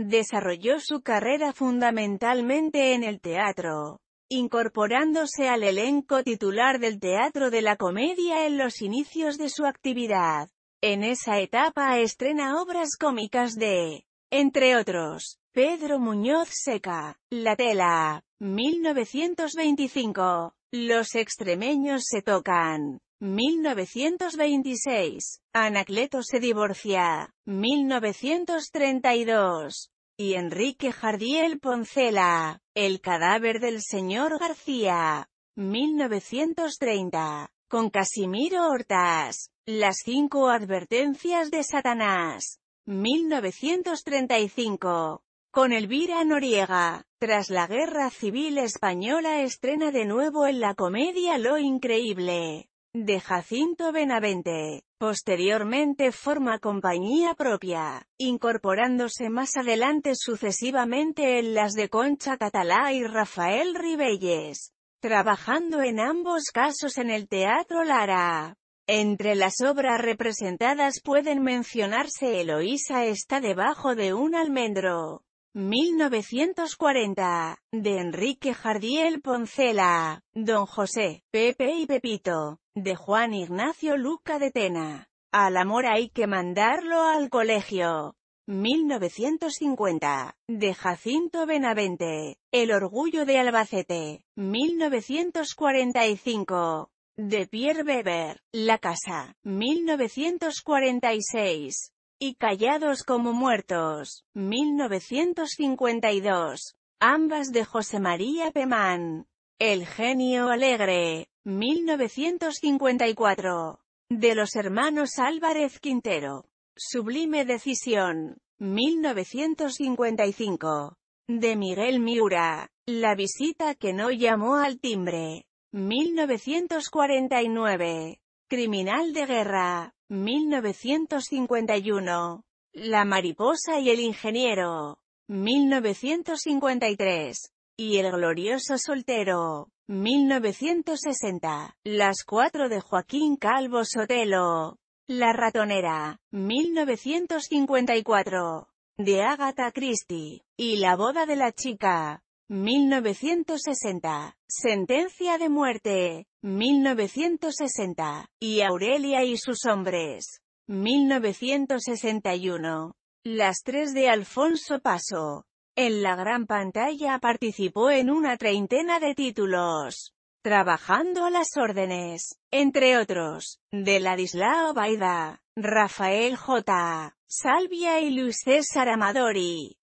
Desarrolló su carrera fundamentalmente en el teatro, incorporándose al elenco titular del Teatro de la Comedia en los inicios de su actividad. En esa etapa estrena obras cómicas de, entre otros, Pedro Muñoz Seca, La Tela, 1925, Los extremeños se tocan, 1926. Anacleto se divorcia. 1932. Y Enrique Jardiel Poncela. El cadáver del señor García. 1930. Con Casimiro Hortas. Las cinco advertencias de Satanás. 1935. Con Elvira Noriega, tras la Guerra Civil Española estrena de nuevo en la comedia Lo Increíble de Jacinto Benavente. Posteriormente forma compañía propia, incorporándose más adelante sucesivamente en las de Concha Catalá y Rafael Ribelles, trabajando en ambos casos en el Teatro Lara. Entre las obras representadas pueden mencionarse Eloísa está debajo de un almendro, 1940, de Enrique Jardiel Poncela, Don José, Pepe y Pepito, de Juan Ignacio Luca de Tena. Al amor hay que mandarlo al colegio. 1950, de Jacinto Benavente, El orgullo de Albacete, 1945, de Pierre Weber, La casa, 1946 y Callados como muertos, 1952. Ambas de José María Pemán. El genio alegre, 1954. De los hermanos Álvarez Quintero. Sublime decisión, 1955. De Miguel Miura. La visita que no llamó al timbre. 1949. Criminal de guerra. 1951. La mariposa y el ingeniero. 1953. Y el glorioso soltero. 1960. Las cuatro de Joaquín Calvo Sotelo. La ratonera. 1954. De Agatha Christie. Y la boda de la chica. 1960. Sentencia de muerte. 1960. Y Aurelia y sus hombres. 1961. Las tres de Alfonso Paso. En la gran pantalla participó en una treintena de títulos. Trabajando a las órdenes, entre otros, de Ladislao Baida, Rafael J. Salvia y Luis César Amadori.